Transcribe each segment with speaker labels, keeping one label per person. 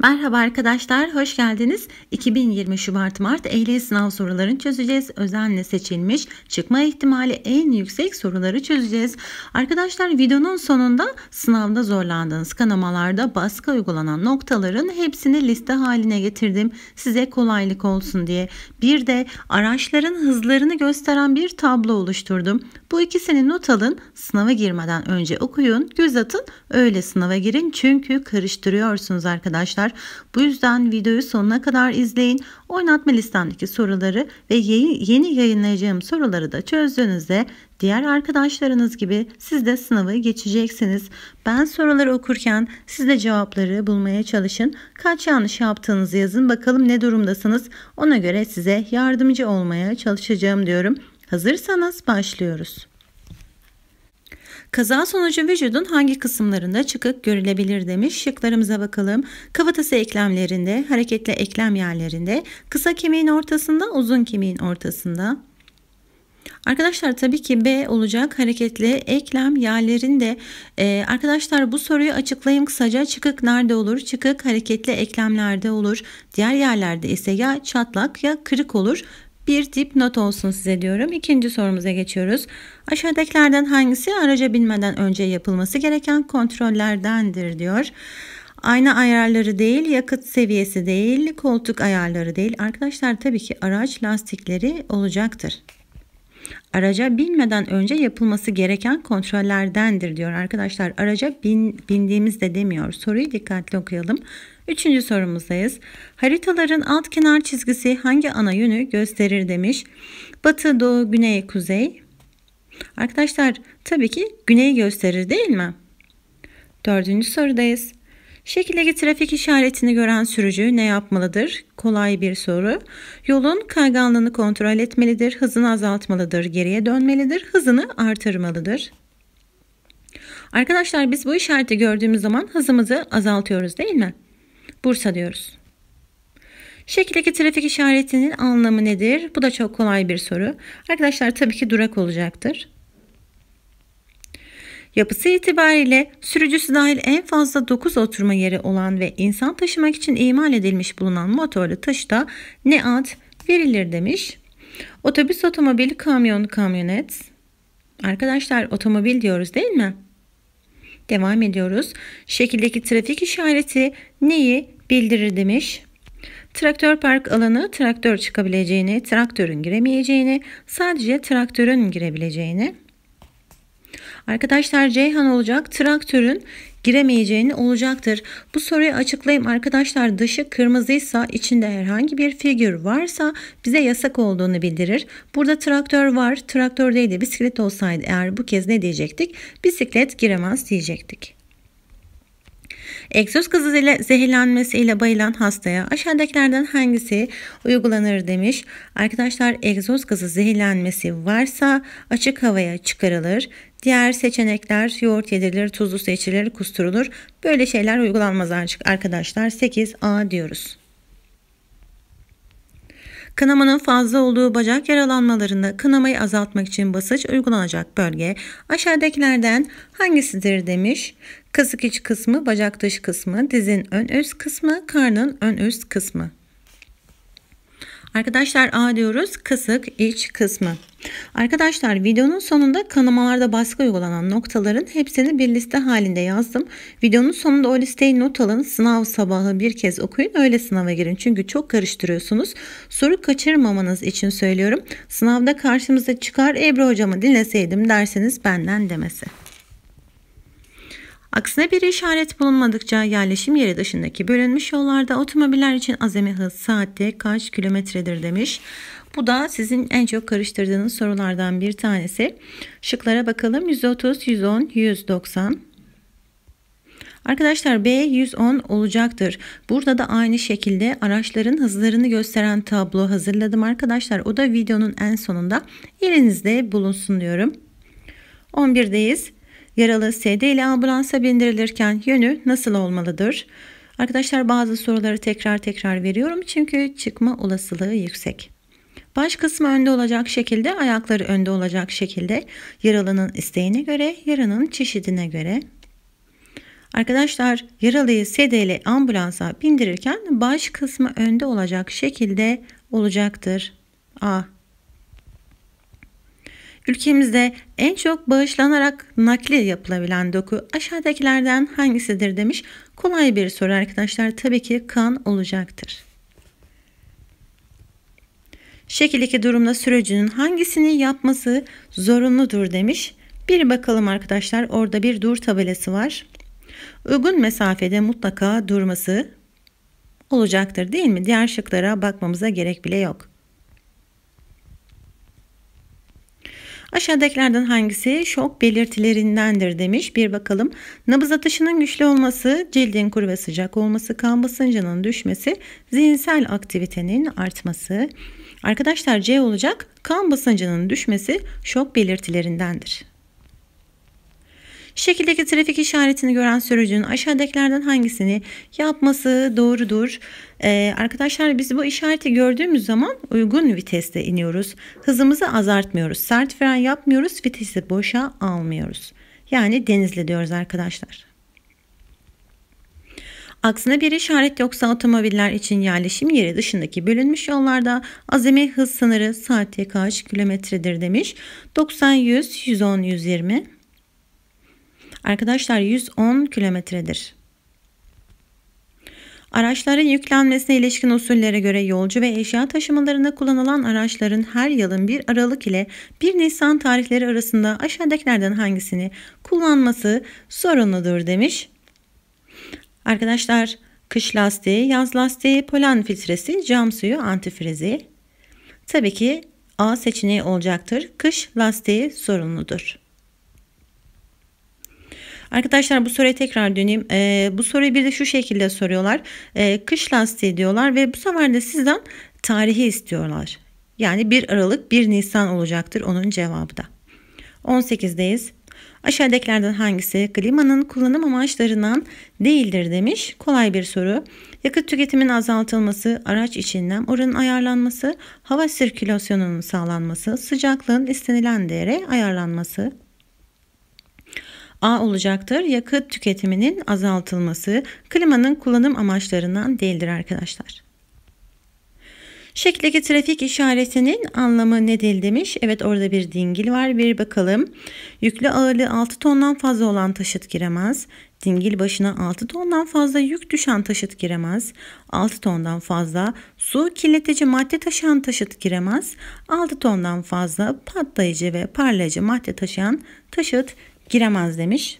Speaker 1: Merhaba arkadaşlar, hoş geldiniz. 2020 Şubat-Mart ehliyet sınav sorularını çözeceğiz. Özenle seçilmiş, çıkma ihtimali en yüksek soruları çözeceğiz. Arkadaşlar videonun sonunda sınavda zorlandığınız kanamalarda baskı uygulanan noktaların hepsini liste haline getirdim. Size kolaylık olsun diye. Bir de araçların hızlarını gösteren bir tablo oluşturdum. Bu ikisini not alın, sınava girmeden önce okuyun, göz atın, öyle sınava girin. Çünkü karıştırıyorsunuz arkadaşlar. Bu yüzden videoyu sonuna kadar izleyin. Oynatma listemdeki soruları ve yeni yayınlayacağım soruları da çözdüğünüzde diğer arkadaşlarınız gibi siz de sınavı geçeceksiniz. Ben soruları okurken siz de cevapları bulmaya çalışın. Kaç yanlış yaptığınızı yazın bakalım ne durumdasınız. Ona göre size yardımcı olmaya çalışacağım diyorum. Hazırsanız başlıyoruz. Kaza sonucu vücudun hangi kısımlarında çıkık görülebilir demiş. Şıklarımıza bakalım. Kavatası eklemlerinde, hareketli eklem yerlerinde, kısa kemiğin ortasında, uzun kemiğin ortasında. Arkadaşlar tabii ki B olacak hareketli eklem yerlerinde. Ee, arkadaşlar bu soruyu açıklayayım kısaca. Çıkık nerede olur? Çıkık hareketli eklemlerde olur. Diğer yerlerde ise ya çatlak ya kırık olur bir tip not olsun size diyorum. İkinci sorumuza geçiyoruz. Aşağıdakilerden hangisi araca binmeden önce yapılması gereken kontrollerdendir diyor. Ayna ayarları değil, yakıt seviyesi değil, koltuk ayarları değil. Arkadaşlar tabii ki araç lastikleri olacaktır. Araca binmeden önce yapılması gereken kontrollerdendir diyor arkadaşlar. Araca bin, bindiğimizde demiyor. Soruyu dikkatli okuyalım. Üçüncü sorumuzdayız. Haritaların alt kenar çizgisi hangi ana yönü gösterir demiş. Batı, doğu, güney, kuzey. Arkadaşlar tabii ki güney gösterir değil mi? Dördüncü sorudayız. Şekildeki trafik işaretini gören sürücü ne yapmalıdır? Kolay bir soru. Yolun kayganlığını kontrol etmelidir, hızını azaltmalıdır, geriye dönmelidir, hızını artırmalıdır. Arkadaşlar biz bu işareti gördüğümüz zaman hızımızı azaltıyoruz değil mi? Bursa diyoruz. Şekildeki trafik işaretinin anlamı nedir? Bu da çok kolay bir soru. Arkadaşlar tabii ki durak olacaktır. Yapısı itibariyle sürücüsü dahil en fazla 9 oturma yeri olan ve insan taşımak için imal edilmiş bulunan motorlu taşıta ne ad verilir demiş. Otobüs, otomobil, kamyon, kamyonet. Arkadaşlar otomobil diyoruz değil mi? Devam ediyoruz. Şekildeki trafik işareti neyi bildirir demiş. Traktör park alanı traktör çıkabileceğini, traktörün giremeyeceğini, sadece traktörün girebileceğini. Arkadaşlar Ceyhan olacak traktörün giremeyeceğini olacaktır. Bu soruyu açıklayayım arkadaşlar. Dışı kırmızıysa içinde herhangi bir figür varsa bize yasak olduğunu bildirir. Burada traktör var. Traktör değil de bisiklet olsaydı eğer bu kez ne diyecektik? Bisiklet giremez diyecektik. Egzoz gazı zehirlenmesiyle bayılan hastaya aşağıdakilerden hangisi uygulanır demiş. Arkadaşlar egzoz gazı zehirlenmesi varsa açık havaya çıkarılır. Diğer seçenekler yoğurt yedirilir, tuzlu su içilir, kusturulur. Böyle şeyler uygulanmaz arkadaşlar. 8A diyoruz. Kınamanın fazla olduğu bacak yaralanmalarında kınamayı azaltmak için basınç uygulanacak bölge aşağıdakilerden hangisidir demiş. Kasık iç kısmı, bacak dış kısmı, dizin ön üst kısmı, karnın ön üst kısmı. Arkadaşlar A diyoruz kasık iç kısmı. Arkadaşlar videonun sonunda kanamalarda baskı uygulanan noktaların hepsini bir liste halinde yazdım. Videonun sonunda o listeyi not alın. Sınav sabahı bir kez okuyun öyle sınava girin. Çünkü çok karıştırıyorsunuz. Soru kaçırmamanız için söylüyorum. Sınavda karşımıza çıkar Ebru hocamı dinleseydim derseniz benden demesi. Aksine bir işaret bulunmadıkça yerleşim yeri dışındaki bölünmüş yollarda otomobiller için azami hız saatte kaç kilometredir demiş. Bu da sizin en çok karıştırdığınız sorulardan bir tanesi. Şıklara bakalım. 130, 110, 190. Arkadaşlar B 110 olacaktır. Burada da aynı şekilde araçların hızlarını gösteren tablo hazırladım arkadaşlar. O da videonun en sonunda elinizde bulunsun diyorum. 11'deyiz. Yaralı SD ile ambulansa bindirilirken yönü nasıl olmalıdır? Arkadaşlar bazı soruları tekrar tekrar veriyorum çünkü çıkma olasılığı yüksek. Baş kısmı önde olacak şekilde, ayakları önde olacak şekilde yaralının isteğine göre, yaranın çeşidine göre. Arkadaşlar yaralıyı sedeyle ambulansa bindirirken baş kısmı önde olacak şekilde olacaktır. A. Ülkemizde en çok bağışlanarak nakli yapılabilen doku aşağıdakilerden hangisidir demiş. Kolay bir soru arkadaşlar. Tabii ki kan olacaktır. Şekil 2 durumda sürücünün hangisini yapması zorunludur demiş. Bir bakalım arkadaşlar orada bir dur tabelası var. Uygun mesafede mutlaka durması olacaktır değil mi? Diğer şıklara bakmamıza gerek bile yok. Aşağıdakilerden hangisi şok belirtilerindendir demiş. Bir bakalım. Nabız atışının güçlü olması, cildin kuru ve sıcak olması, kan basıncının düşmesi, zihinsel aktivitenin artması. Arkadaşlar C olacak. Kan basıncının düşmesi şok belirtilerindendir. Şekildeki trafik işaretini gören sürücünün aşağıdakilerden hangisini yapması doğrudur? Ee, arkadaşlar biz bu işareti gördüğümüz zaman uygun viteste iniyoruz. Hızımızı azaltmıyoruz. Sert fren yapmıyoruz. Vitesi boşa almıyoruz. Yani denizli diyoruz arkadaşlar. Aksine bir işaret yoksa otomobiller için yerleşim yeri dışındaki bölünmüş yollarda azami hız sınırı saatte kaç kilometredir demiş. 90, 100, 110, 120. Arkadaşlar 110 kilometredir. Araçların yüklenmesine ilişkin usullere göre yolcu ve eşya taşımalarında kullanılan araçların her yılın 1 Aralık ile 1 Nisan tarihleri arasında aşağıdakilerden hangisini kullanması sorunludur demiş. Arkadaşlar kış lastiği, yaz lastiği, polen filtresi, cam suyu, antifrizi. Tabii ki A seçeneği olacaktır. Kış lastiği sorunludur. Arkadaşlar bu soruya tekrar döneyim. E, bu soruyu bir de şu şekilde soruyorlar. E, kış lastiği diyorlar ve bu sefer de sizden tarihi istiyorlar. Yani 1 Aralık 1 Nisan olacaktır onun cevabı da. 18'deyiz. Aşağıdakilerden hangisi klimanın kullanım amaçlarından değildir demiş. Kolay bir soru. Yakıt tüketimin azaltılması, araç içinden nem oranın ayarlanması, hava sirkülasyonunun sağlanması, sıcaklığın istenilen değere ayarlanması. A olacaktır. Yakıt tüketiminin azaltılması klimanın kullanım amaçlarından değildir arkadaşlar. Şekildeki trafik işaretinin anlamı ne değil demiş. Evet orada bir dingil var. Bir bakalım. Yüklü ağırlığı 6 tondan fazla olan taşıt giremez. Dingil başına 6 tondan fazla yük düşen taşıt giremez. 6 tondan fazla su kirletici madde taşıyan taşıt giremez. 6 tondan fazla patlayıcı ve parlayıcı madde taşıyan taşıt giremez demiş.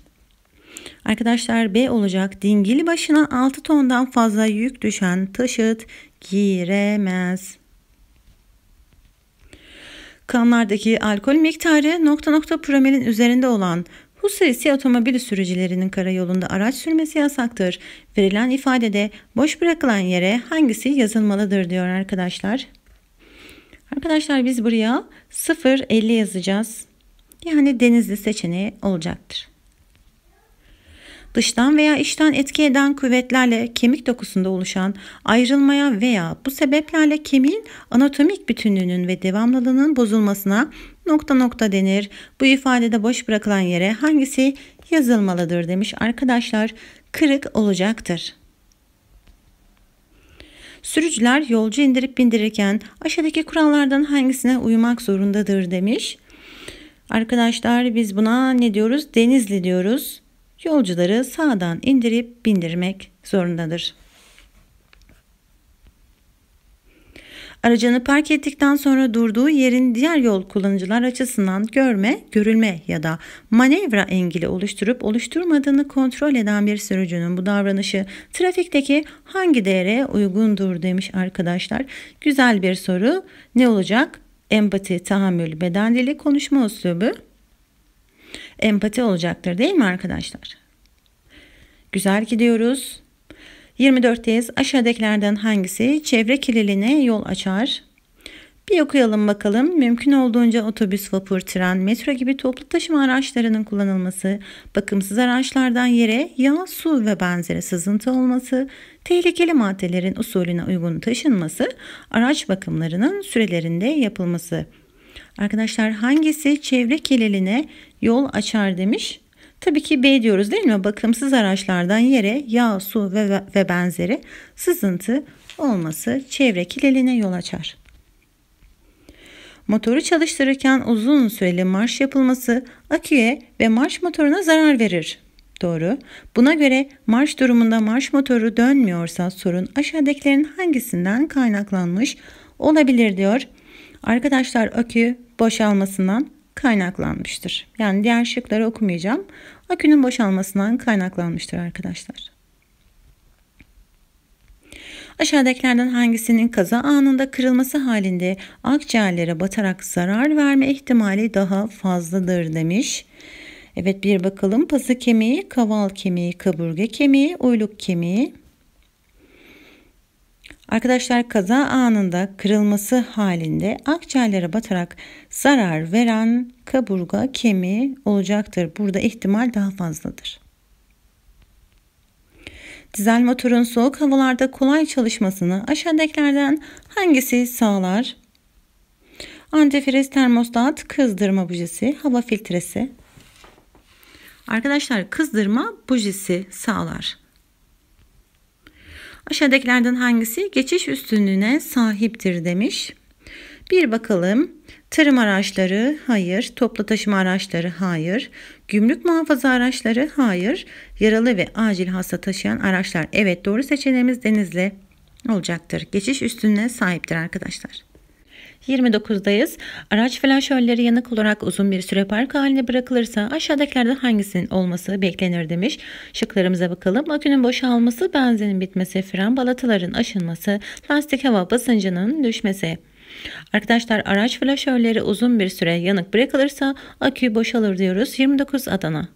Speaker 1: Arkadaşlar B olacak. Dingili başına 6 tondan fazla yük düşen taşıt giremez. Kanlardaki alkol miktarı nokta nokta promilin üzerinde olan bu serisi otomobil sürücülerinin karayolunda araç sürmesi yasaktır. Verilen ifadede boş bırakılan yere hangisi yazılmalıdır diyor arkadaşlar. Arkadaşlar biz buraya 0.50 yazacağız. Yani denizli seçeneği olacaktır. Dıştan veya içten etki eden kuvvetlerle kemik dokusunda oluşan ayrılmaya veya bu sebeplerle kemiğin anatomik bütünlüğünün ve devamlılığının bozulmasına nokta nokta denir. Bu ifadede boş bırakılan yere hangisi yazılmalıdır demiş arkadaşlar. Kırık olacaktır. Sürücüler yolcu indirip bindirirken aşağıdaki kurallardan hangisine uymak zorundadır demiş. Arkadaşlar biz buna ne diyoruz? Denizli diyoruz. Yolcuları sağdan indirip bindirmek zorundadır. Aracını park ettikten sonra durduğu yerin diğer yol kullanıcılar açısından görme, görülme ya da manevra engeli oluşturup oluşturmadığını kontrol eden bir sürücünün bu davranışı trafikteki hangi değere uygundur demiş arkadaşlar. Güzel bir soru. Ne olacak? empati, tahammül, beden dili, konuşma üslubu empati olacaktır değil mi arkadaşlar? Güzel gidiyoruz. 24'teyiz. Aşağıdakilerden hangisi çevre kirliliğine yol açar? Bir okuyalım bakalım. Mümkün olduğunca otobüs, vapur, tren, metro gibi toplu taşıma araçlarının kullanılması, bakımsız araçlardan yere yağ, su ve benzeri sızıntı olması, tehlikeli maddelerin usulüne uygun taşınması, araç bakımlarının sürelerinde yapılması. Arkadaşlar hangisi çevre kirliliğine yol açar demiş? Tabii ki B diyoruz değil mi? Bakımsız araçlardan yere yağ, su ve, ve benzeri sızıntı olması çevre kirliliğine yol açar. Motoru çalıştırırken uzun süreli marş yapılması aküye ve marş motoruna zarar verir. Doğru. Buna göre marş durumunda marş motoru dönmüyorsa sorun aşağıdakilerin hangisinden kaynaklanmış olabilir diyor. Arkadaşlar akü boşalmasından kaynaklanmıştır. Yani diğer şıkları okumayacağım. Akünün boşalmasından kaynaklanmıştır arkadaşlar. Aşağıdakilerden hangisinin kaza anında kırılması halinde akciğerlere batarak zarar verme ihtimali daha fazladır demiş. Evet bir bakalım pazı kemiği, kaval kemiği, kaburga kemiği, uyluk kemiği. Arkadaşlar kaza anında kırılması halinde akciğerlere batarak zarar veren kaburga kemiği olacaktır. Burada ihtimal daha fazladır. Dizel motorun soğuk havalarda kolay çalışmasını aşağıdakilerden hangisi sağlar? Antifriz, termostat, kızdırma bujisi, hava filtresi. Arkadaşlar kızdırma bujisi sağlar. Aşağıdakilerden hangisi geçiş üstünlüğüne sahiptir demiş. Bir bakalım. Tarım araçları hayır, toplu taşıma araçları hayır, gümrük muhafaza araçları hayır, yaralı ve acil hasta taşıyan araçlar evet doğru seçeneğimiz denizli olacaktır. Geçiş üstüne sahiptir arkadaşlar. 29'dayız. Araç flaşörleri yanık olarak uzun bir süre park haline bırakılırsa aşağıdakilerden hangisinin olması beklenir demiş. Şıklarımıza bakalım. Akünün boşalması, benzinin bitmesi, fren balataların aşınması, lastik hava basıncının düşmesi. Arkadaşlar araç flaşörleri uzun bir süre yanık bırakılırsa akü boşalır diyoruz. 29 Adana.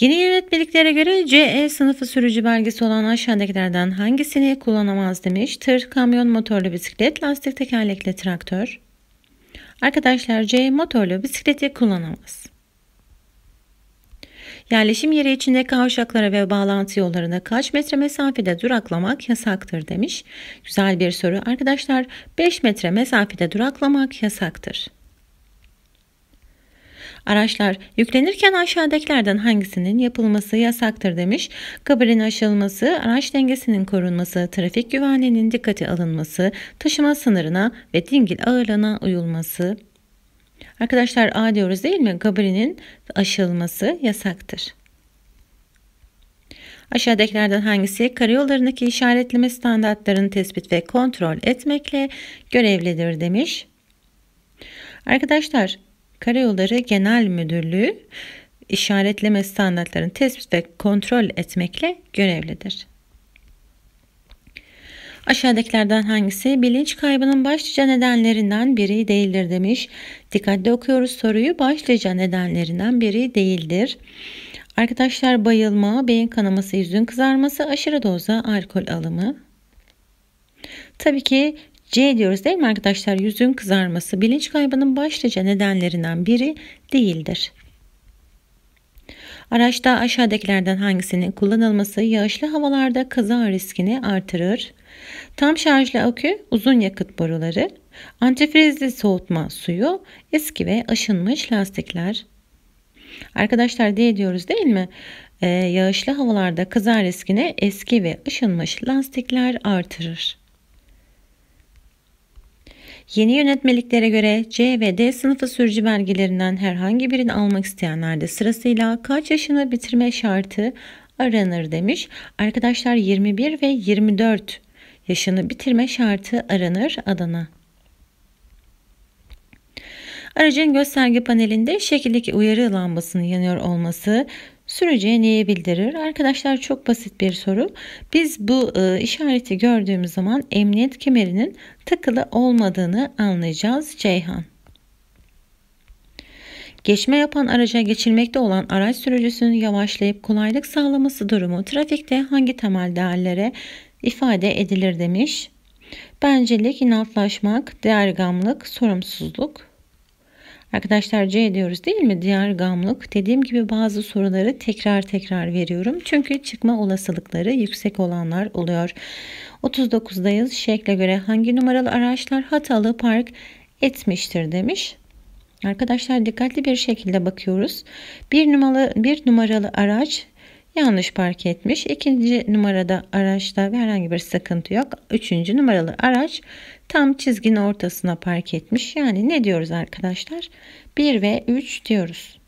Speaker 1: Yeni yönetmeliklere göre CE sınıfı sürücü belgesi olan aşağıdakilerden hangisini kullanamaz demiş. Tır, kamyon, motorlu bisiklet, lastik tekerlekli traktör. Arkadaşlar C motorlu bisikleti kullanamaz. Yerleşim yeri içinde kavşaklara ve bağlantı yollarına kaç metre mesafede duraklamak yasaktır demiş. Güzel bir soru arkadaşlar. 5 metre mesafede duraklamak yasaktır. Araçlar yüklenirken aşağıdakilerden hangisinin yapılması yasaktır demiş. Kabrin aşılması, araç dengesinin korunması, trafik güvenliğinin dikkate alınması, taşıma sınırına ve dingil ağırlığına uyulması Arkadaşlar A diyoruz değil mi? Gabarinin aşılması yasaktır. Aşağıdakilerden hangisi karayollarındaki işaretleme standartlarını tespit ve kontrol etmekle görevlidir demiş. Arkadaşlar Karayolları Genel Müdürlüğü işaretleme standartlarını tespit ve kontrol etmekle görevlidir. Aşağıdakilerden hangisi bilinç kaybının başlıca nedenlerinden biri değildir demiş. Dikkatli okuyoruz soruyu başlıca nedenlerinden biri değildir. Arkadaşlar bayılma, beyin kanaması, yüzün kızarması, aşırı doza alkol alımı. Tabii ki C diyoruz değil mi arkadaşlar? Yüzün kızarması bilinç kaybının başlıca nedenlerinden biri değildir. Araçta aşağıdakilerden hangisinin kullanılması yağışlı havalarda kaza riskini artırır? Tam şarjlı akü uzun yakıt boruları, antifrizli soğutma suyu, eski ve aşınmış lastikler. Arkadaşlar diye diyoruz değil mi? Ee, yağışlı havalarda kaza riskine eski ve aşınmış lastikler artırır. Yeni yönetmeliklere göre C ve D sınıfı sürücü belgelerinden herhangi birini almak isteyenlerde sırasıyla kaç yaşını bitirme şartı aranır demiş. Arkadaşlar 21 ve 24 yaşını bitirme şartı aranır adına. Aracın gösterge panelinde şekildeki uyarı lambasının yanıyor olması sürücüye neyi bildirir? Arkadaşlar çok basit bir soru. Biz bu e, işareti gördüğümüz zaman emniyet kemerinin takılı olmadığını anlayacağız Ceyhan. Geçme yapan araca geçilmekte olan araç sürücüsünün yavaşlayıp kolaylık sağlaması durumu trafikte hangi temel değerlere ifade edilir demiş. Bencillik, inatlaşmak, diğergamlık, sorumsuzluk. Arkadaşlar C diyoruz değil mi? Diğergamlık. Dediğim gibi bazı soruları tekrar tekrar veriyorum. Çünkü çıkma olasılıkları yüksek olanlar oluyor. 39'dayız. Şekle göre hangi numaralı araçlar hatalı park etmiştir demiş. Arkadaşlar dikkatli bir şekilde bakıyoruz. Bir numaralı, bir numaralı araç yanlış park etmiş. İkinci numarada araçta herhangi bir sıkıntı yok. Üçüncü numaralı araç tam çizginin ortasına park etmiş. Yani ne diyoruz arkadaşlar? 1 ve 3 diyoruz.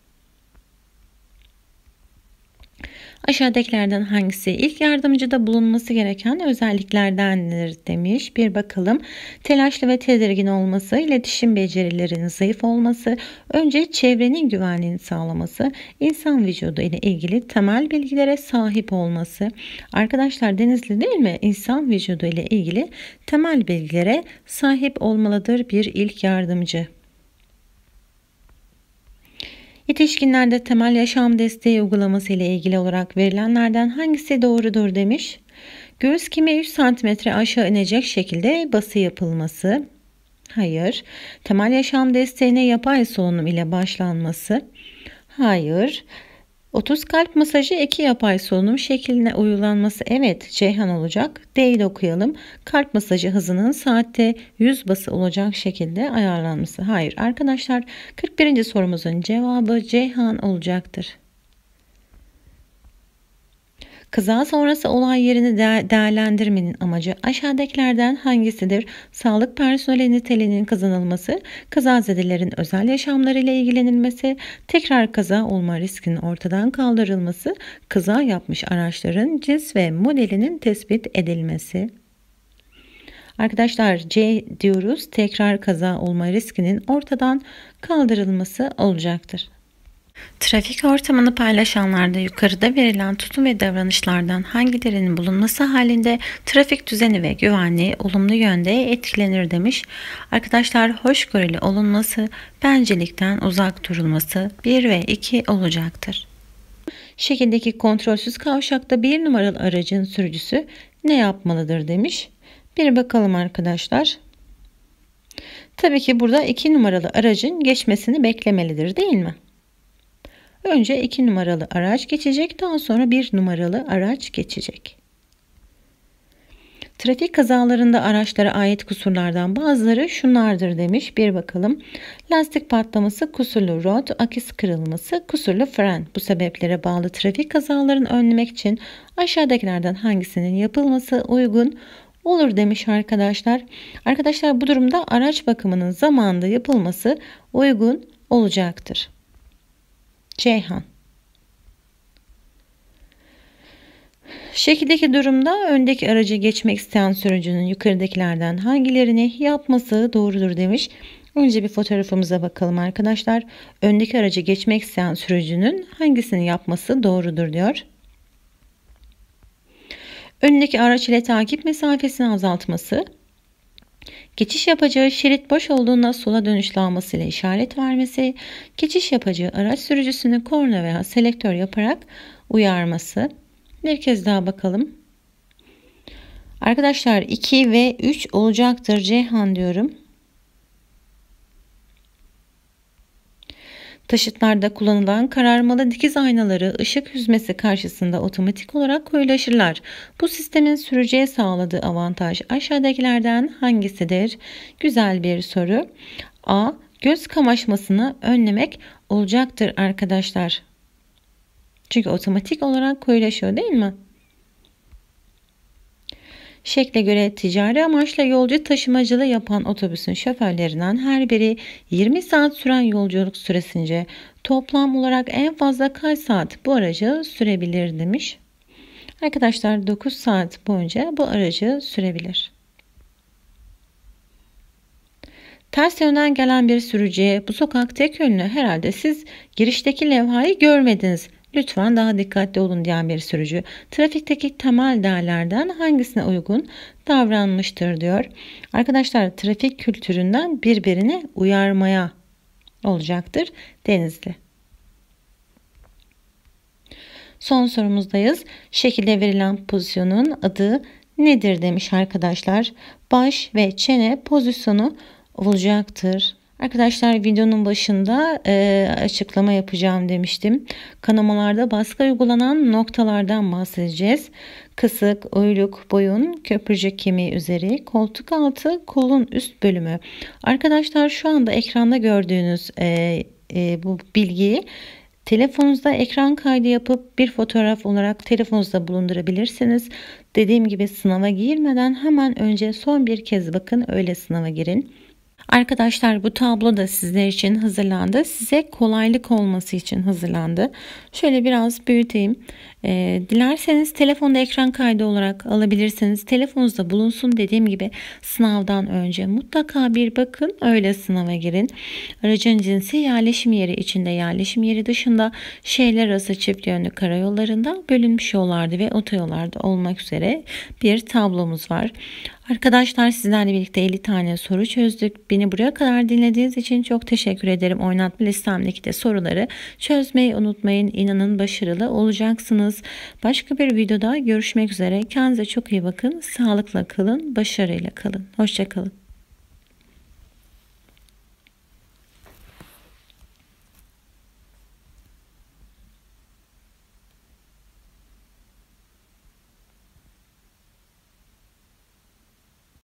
Speaker 1: Aşağıdakilerden hangisi ilk yardımcıda bulunması gereken özelliklerdendir demiş. Bir bakalım. Telaşlı ve tedirgin olması, iletişim becerilerinin zayıf olması, önce çevrenin güvenliğini sağlaması, insan vücudu ile ilgili temel bilgilere sahip olması. Arkadaşlar Denizli değil mi? İnsan vücudu ile ilgili temel bilgilere sahip olmalıdır bir ilk yardımcı. Yetişkinlerde temel yaşam desteği uygulaması ile ilgili olarak verilenlerden hangisi doğrudur demiş. Göğüs kime 3 cm aşağı inecek şekilde bası yapılması. Hayır. Temel yaşam desteğine yapay solunum ile başlanması. Hayır. 30 kalp masajı iki yapay solunum şekline uygulanması evet Ceyhan olacak. D'yi de okuyalım. Kalp masajı hızının saatte 100 bası olacak şekilde ayarlanması. Hayır arkadaşlar 41. sorumuzun cevabı Ceyhan olacaktır. Kaza sonrası olay yerini değerlendirmenin amacı aşağıdakilerden hangisidir? Sağlık personeli niteliğinin kazanılması, kazazedelerin özel yaşamlarıyla ilgilenilmesi, tekrar kaza olma riskinin ortadan kaldırılması, kaza yapmış araçların cins ve modelinin tespit edilmesi. Arkadaşlar C diyoruz tekrar kaza olma riskinin ortadan kaldırılması olacaktır. Trafik ortamını paylaşanlarda yukarıda verilen tutum ve davranışlardan hangilerinin bulunması halinde trafik düzeni ve güvenliği olumlu yönde etkilenir demiş. Arkadaşlar hoşgörülü olunması, bencillikten uzak durulması 1 ve 2 olacaktır. Şekildeki kontrolsüz kavşakta 1 numaralı aracın sürücüsü ne yapmalıdır demiş. Bir bakalım arkadaşlar. Tabii ki burada 2 numaralı aracın geçmesini beklemelidir değil mi? Önce 2 numaralı araç geçecek, daha sonra 1 numaralı araç geçecek. Trafik kazalarında araçlara ait kusurlardan bazıları şunlardır demiş. Bir bakalım. Lastik patlaması, kusurlu rot, akis kırılması, kusurlu fren. Bu sebeplere bağlı trafik kazalarını önlemek için aşağıdakilerden hangisinin yapılması uygun olur demiş arkadaşlar. Arkadaşlar bu durumda araç bakımının zamanında yapılması uygun olacaktır. Ceyhan. Şekildeki durumda öndeki aracı geçmek isteyen sürücünün yukarıdakilerden hangilerini yapması doğrudur demiş. Önce bir fotoğrafımıza bakalım arkadaşlar. Öndeki aracı geçmek isteyen sürücünün hangisini yapması doğrudur diyor. Önündeki araç ile takip mesafesini azaltması, Geçiş yapacağı şerit boş olduğunda sola dönüş lambasıyla işaret vermesi, geçiş yapacağı araç sürücüsünü korna veya selektör yaparak uyarması. Bir kez daha bakalım. Arkadaşlar 2 ve 3 olacaktır Ceyhan diyorum. Taşıtlarda kullanılan kararmalı dikiz aynaları ışık hüzmesi karşısında otomatik olarak koyulaşırlar. Bu sistemin sürücüye sağladığı avantaj aşağıdakilerden hangisidir? Güzel bir soru. A. Göz kamaşmasını önlemek olacaktır arkadaşlar. Çünkü otomatik olarak koyulaşıyor değil mi? Şekle göre ticari amaçla yolcu taşımacılığı yapan otobüsün şoförlerinden her biri 20 saat süren yolculuk süresince toplam olarak en fazla kaç saat bu aracı sürebilir demiş. Arkadaşlar 9 saat boyunca bu aracı sürebilir. Ters yönden gelen bir sürücüye bu sokak tek yönlü herhalde siz girişteki levhayı görmediniz Lütfen daha dikkatli olun diyen bir sürücü trafikteki temel değerlerden hangisine uygun davranmıştır diyor. Arkadaşlar trafik kültüründen birbirini uyarmaya olacaktır Denizli. Son sorumuzdayız. Şekilde verilen pozisyonun adı nedir demiş arkadaşlar. Baş ve çene pozisyonu olacaktır. Arkadaşlar videonun başında e, açıklama yapacağım demiştim. Kanamalarda baskı uygulanan noktalardan bahsedeceğiz. Kısık, uyluk, boyun, köprücük kemiği üzeri, koltuk altı, kolun üst bölümü. Arkadaşlar şu anda ekranda gördüğünüz e, e, bu bilgiyi Telefonunuzda ekran kaydı yapıp bir fotoğraf olarak telefonunuzda bulundurabilirsiniz. Dediğim gibi sınava girmeden hemen önce son bir kez bakın öyle sınava girin. Arkadaşlar bu tablo da sizler için hazırlandı. Size kolaylık olması için hazırlandı. Şöyle biraz büyüteyim. E, dilerseniz telefonda ekran kaydı olarak alabilirsiniz. Telefonunuzda bulunsun dediğim gibi sınavdan önce mutlaka bir bakın öyle sınava girin. Aracın cinsi yerleşim yeri içinde yerleşim yeri dışında şehirler arası çift yönlü karayollarında bölünmüş yollarda ve otoyollarda olmak üzere bir tablomuz var. Arkadaşlar sizlerle birlikte 50 tane soru çözdük. Beni buraya kadar dinlediğiniz için çok teşekkür ederim. Oynatma listemdeki de soruları çözmeyi unutmayın. İnanın başarılı olacaksınız. Başka bir videoda görüşmek üzere. Kendinize çok iyi bakın. Sağlıkla kalın, başarıyla kalın. Hoşçakalın.